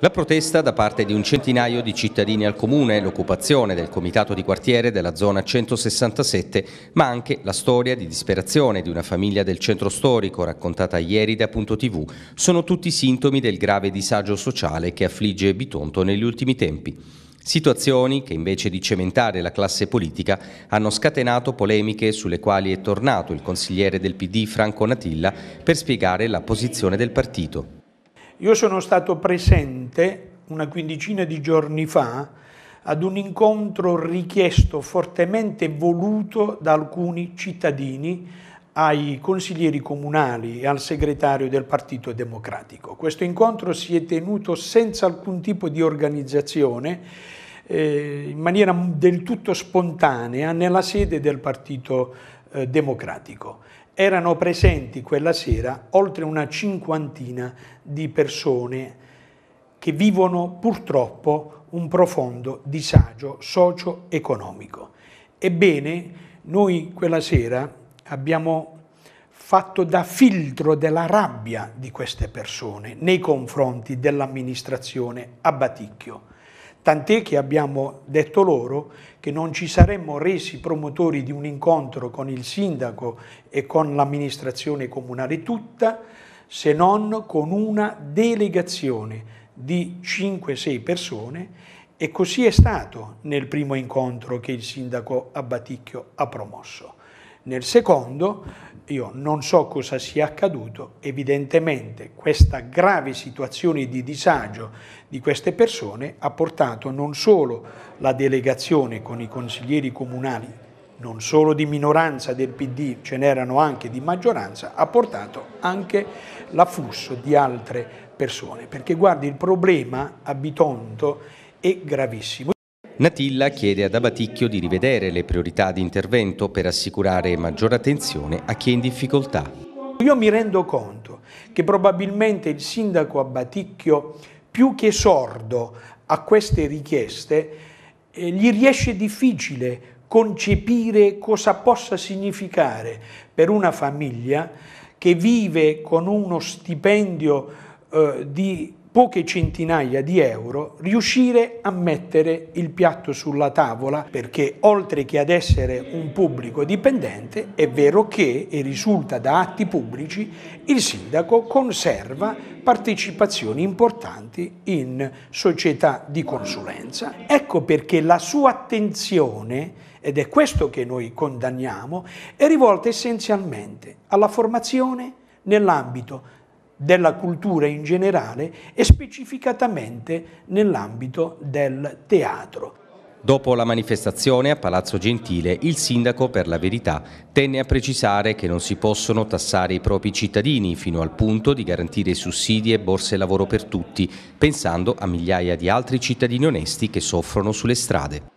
La protesta da parte di un centinaio di cittadini al comune, l'occupazione del comitato di quartiere della zona 167, ma anche la storia di disperazione di una famiglia del centro storico raccontata ieri da Punto TV, sono tutti sintomi del grave disagio sociale che affligge Bitonto negli ultimi tempi. Situazioni che invece di cementare la classe politica hanno scatenato polemiche sulle quali è tornato il consigliere del PD Franco Natilla per spiegare la posizione del partito. Io sono stato presente una quindicina di giorni fa ad un incontro richiesto, fortemente voluto da alcuni cittadini ai consiglieri comunali e al segretario del Partito Democratico. Questo incontro si è tenuto senza alcun tipo di organizzazione, eh, in maniera del tutto spontanea, nella sede del Partito Democratico eh, democratico. Erano presenti quella sera oltre una cinquantina di persone che vivono purtroppo un profondo disagio socio-economico. Ebbene, noi quella sera abbiamo fatto da filtro della rabbia di queste persone nei confronti dell'amministrazione a Baticchio tant'è che abbiamo detto loro che non ci saremmo resi promotori di un incontro con il sindaco e con l'amministrazione comunale tutta se non con una delegazione di 5-6 persone e così è stato nel primo incontro che il sindaco Abbaticchio ha promosso. Nel secondo, io non so cosa sia accaduto, evidentemente questa grave situazione di disagio di queste persone ha portato non solo la delegazione con i consiglieri comunali, non solo di minoranza del PD, ce n'erano anche di maggioranza, ha portato anche l'afflusso di altre persone, perché guardi il problema a Bitonto è gravissimo. Natilla chiede ad Abaticchio di rivedere le priorità di intervento per assicurare maggiore attenzione a chi è in difficoltà. Io mi rendo conto che probabilmente il sindaco Abaticchio, più che sordo a queste richieste, eh, gli riesce difficile concepire cosa possa significare per una famiglia che vive con uno stipendio eh, di poche centinaia di euro, riuscire a mettere il piatto sulla tavola perché oltre che ad essere un pubblico dipendente è vero che, e risulta da atti pubblici, il sindaco conserva partecipazioni importanti in società di consulenza. Ecco perché la sua attenzione ed è questo che noi condanniamo, è rivolta essenzialmente alla formazione nell'ambito della cultura in generale e specificatamente nell'ambito del teatro. Dopo la manifestazione a Palazzo Gentile, il sindaco, per la verità, tenne a precisare che non si possono tassare i propri cittadini fino al punto di garantire sussidi e borse lavoro per tutti, pensando a migliaia di altri cittadini onesti che soffrono sulle strade.